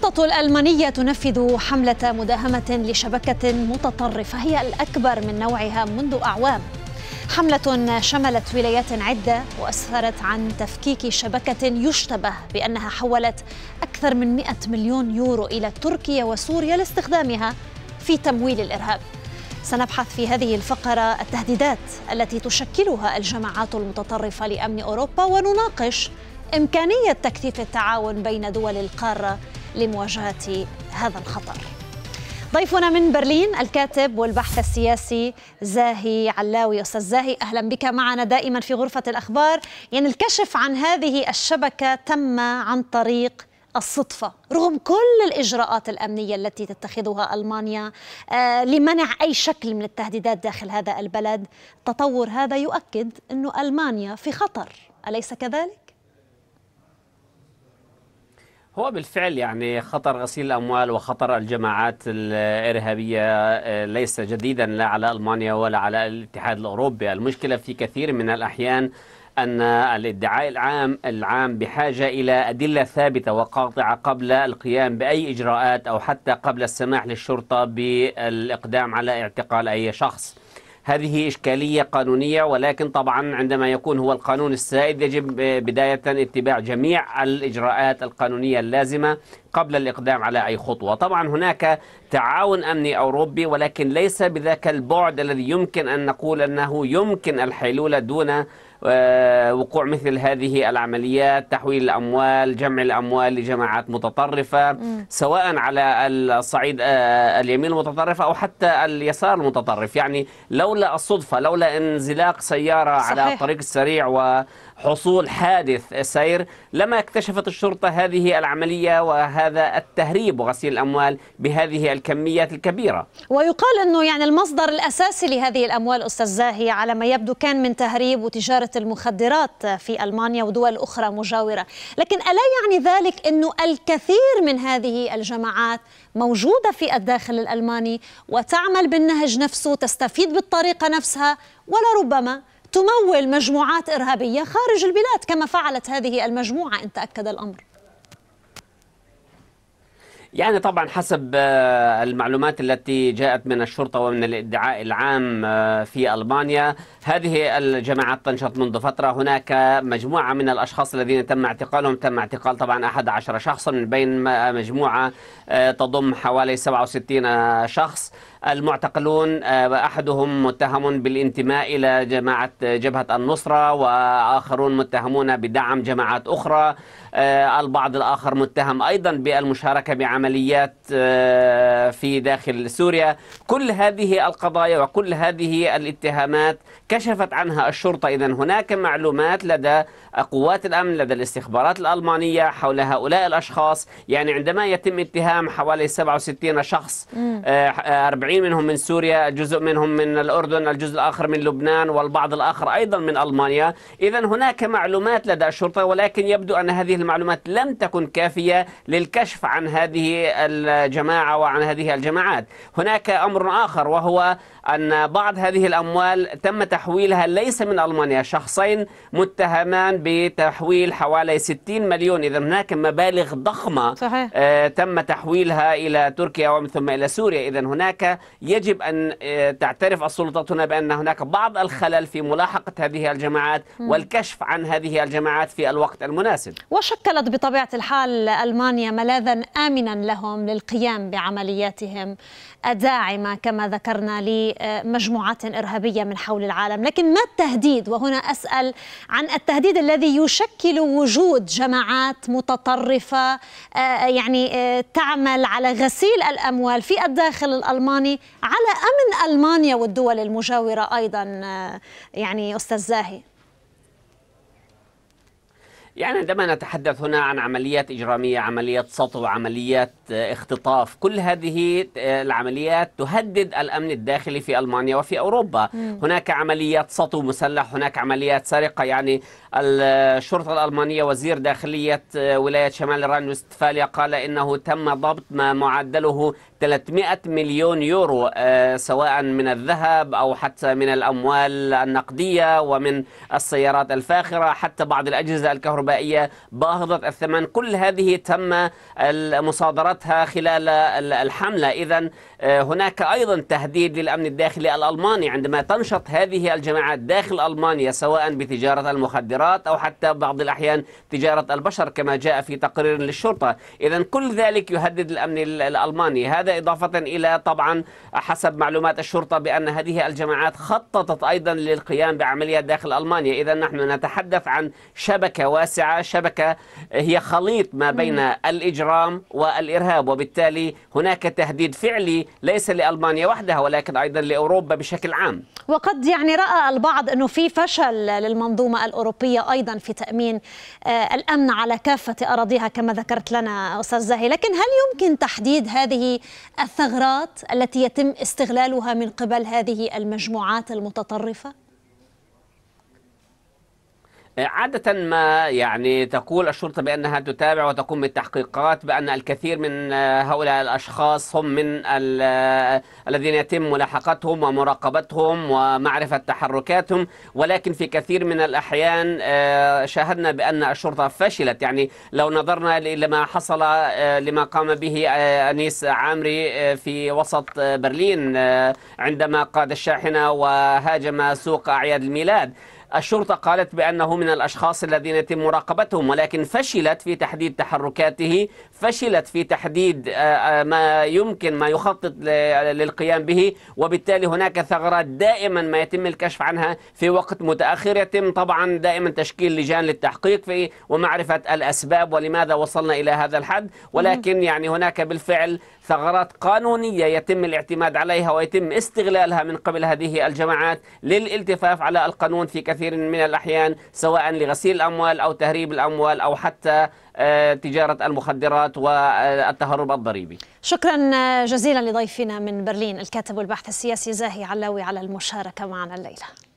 السلطة الألمانية تنفذ حملة مداهمة لشبكة متطرفة هي الأكبر من نوعها منذ أعوام حملة شملت ولايات عدة وأسفرت عن تفكيك شبكة يشتبه بأنها حولت أكثر من 100 مليون يورو إلى تركيا وسوريا لاستخدامها في تمويل الإرهاب سنبحث في هذه الفقرة التهديدات التي تشكلها الجماعات المتطرفة لأمن أوروبا ونناقش إمكانية تكثيف التعاون بين دول القارة لمواجهة هذا الخطر ضيفنا من برلين الكاتب والبحث السياسي زاهي علاوي استاذ زاهي اهلا بك معنا دائما في غرفه الاخبار يعني الكشف عن هذه الشبكه تم عن طريق الصدفه رغم كل الاجراءات الامنيه التي تتخذها المانيا آه، لمنع اي شكل من التهديدات داخل هذا البلد تطور هذا يؤكد انه المانيا في خطر اليس كذلك هو بالفعل يعني خطر غسيل الأموال وخطر الجماعات الإرهابية آه، ليس جديدا لا على ألمانيا ولا على الاتحاد الأوروبي المشكلة في كثير من الأحيان أن الادعاء العام العام بحاجة إلى أدلة ثابتة وقاطعة قبل القيام بأي إجراءات أو حتى قبل السماح للشرطة بالإقدام على اعتقال أي شخص هذه إشكالية قانونية ولكن طبعا عندما يكون هو القانون السائد يجب آه، بداية اتباع جميع الإجراءات القانونية اللازمة قبل الإقدام على أي خطوة طبعا هناك تعاون أمني أوروبي ولكن ليس بذاك البعد الذي يمكن أن نقول أنه يمكن الحيلولة دون آه، وقوع مثل هذه العمليات تحويل الأموال جمع الأموال لجماعات متطرفة سواء على الصعيد آه، اليمين المتطرف أو حتى اليسار المتطرف يعني لولا الصدفة لولا انزلاق سيارة صحيح. على الطريق السريع و حصول حادث سير لما اكتشفت الشرطة هذه العملية وهذا التهريب وغسيل الأموال بهذه الكميات الكبيرة ويقال أنه يعني المصدر الأساسي لهذه الأموال أستاذ زاهي على ما يبدو كان من تهريب وتجارة المخدرات في ألمانيا ودول أخرى مجاورة لكن ألا يعني ذلك أنه الكثير من هذه الجماعات موجودة في الداخل الألماني وتعمل بالنهج نفسه تستفيد بالطريقة نفسها ولربما تمول مجموعات إرهابية خارج البلاد كما فعلت هذه المجموعة إن تأكد الأمر يعني طبعا حسب آه، المعلومات التي جاءت من الشرطة ومن الادعاء العام آه، في ألبانيا هذه الجماعات تنشط منذ فترة هناك مجموعة من الأشخاص الذين تم اعتقالهم تم اعتقال طبعا 11 شخصا من بين مجموعة آه، تضم حوالي 67 شخص المعتقلون آه، أحدهم متهم بالانتماء إلى جماعة آه، جبهة النصرة وآخرون متهمون بدعم جماعات أخرى آه، البعض الآخر متهم أيضا بالمشاركة بعمليات في داخل سوريا كل هذه القضايا وكل هذه الاتهامات كشفت عنها الشرطة إذا هناك معلومات لدى قوات الأمن لدى الاستخبارات الألمانية حول هؤلاء الأشخاص يعني عندما يتم اتهام حوالي 67 شخص 40 40 منهم من سوريا جزء منهم من الأردن الجزء الآخر من لبنان والبعض الآخر أيضا من ألمانيا إذا هناك معلومات لدى الشرطة ولكن يبدو أن هذه المعلومات لم تكن كافية للكشف عن هذه الجماعة وعن هذه الجماعات هناك أمر آخر وهو أن بعض هذه الأموال تم تحويلها ليس من ألمانيا شخصين متهمان بتحويل حوالي 60 مليون إذا هناك مبالغ ضخمة صحيح. آه، تم تحويلها إلى تركيا ومن ثم إلى سوريا إذا هناك يجب أن آه، تعترف السلطات هنا بأن هناك بعض الخلل في ملاحقة هذه الجماعات والكشف عن هذه الجماعات في الوقت المناسب وشكلت بطبيعة الحال ألمانيا ملاذا آمنا لهم للقيام بعملياتهم الداعمة كما ذكرنا لمجموعات إرهابية من حول العالم لكن ما التهديد وهنا أسأل عن التهديد الذي يشكل وجود جماعات متطرفة آه، يعني آه، تعمل على غسيل الأموال في الداخل الألماني العالمي على أمن ألمانيا والدول المجاورة أيضا آه، يعني أستاذ زاهي يعني عندما نتحدث هنا عن عمليات إجرامية عمليات سطو عمليات آه، اختطاف كل هذه آه، العمليات تهدد الأمن الداخلي في ألمانيا وفي أوروبا مم. هناك عمليات سطو مسلح هناك عمليات سرقة يعني الشرطة الألمانية وزير داخلية آه، ولاية شمال ران وستفاليا قال إنه تم ضبط ما معدله 300 مليون يورو سواء من الذهب أو حتى من الأموال النقدية ومن السيارات الفاخرة حتى بعض الأجهزة الكهرباء الكهربائية باهظة الثمن كل هذه تم مصادرتها خلال الحملة إذا آه، هناك أيضا تهديد للأمن الداخلي الألماني عندما تنشط هذه الجماعات داخل ألمانيا سواء بتجارة المخدرات أو حتى بعض الأحيان تجارة البشر كما جاء في تقرير للشرطة إذا كل ذلك يهدد الأمن الألماني هذا إضافة إلى طبعا حسب معلومات الشرطة بأن هذه الجماعات خططت أيضا للقيام بعمليات داخل ألمانيا إذا نحن نتحدث عن شبكة واسعة واسعة شبكة هي خليط ما بين الإجرام والإرهاب وبالتالي هناك تهديد فعلي ليس لألمانيا وحدها ولكن أيضا لأوروبا بشكل عام وقد يعني رأى البعض أنه في فشل للمنظومة الأوروبية أيضا في تأمين آه، الأمن على كافة أراضيها كما ذكرت لنا أستاذ زاهي لكن هل يمكن تحديد هذه الثغرات التي يتم استغلالها من قبل هذه المجموعات المتطرفة؟ عادة ما يعني تقول الشرطة بأنها تتابع وتقوم بالتحقيقات بأن الكثير من آه، هؤلاء الأشخاص هم من آه، الذين يتم ملاحقتهم ومراقبتهم ومعرفة تحركاتهم ولكن في كثير من الأحيان آه، شاهدنا بأن الشرطة فشلت يعني لو نظرنا لما حصل لما قام به أنيس عامري في وسط برلين عندما قاد الشاحنة وهاجم سوق أعياد الميلاد الشرطة قالت بأنه من الأشخاص الذين يتم مراقبتهم ولكن فشلت في تحديد تحركاته فشلت في تحديد آه، آه، ما يمكن ما يخطط للقيام به وبالتالي هناك ثغرات دائما ما يتم الكشف عنها في وقت متأخر يتم طبعا دائما تشكيل لجان للتحقيق في ومعرفة الأسباب ولماذا وصلنا إلى هذا الحد ولكن يعني هناك بالفعل ثغرات قانونية يتم الاعتماد عليها ويتم استغلالها من قبل هذه الجماعات للالتفاف على القانون في كثير كثير من الأحيان سواء لغسيل الأموال أو تهريب الأموال أو حتى آه، تجارة المخدرات والتهرب الضريبي شكرا آه، جزيلا لضيفنا من برلين الكاتب والباحث السياسي زاهي علاوي على المشاركة معنا الليلة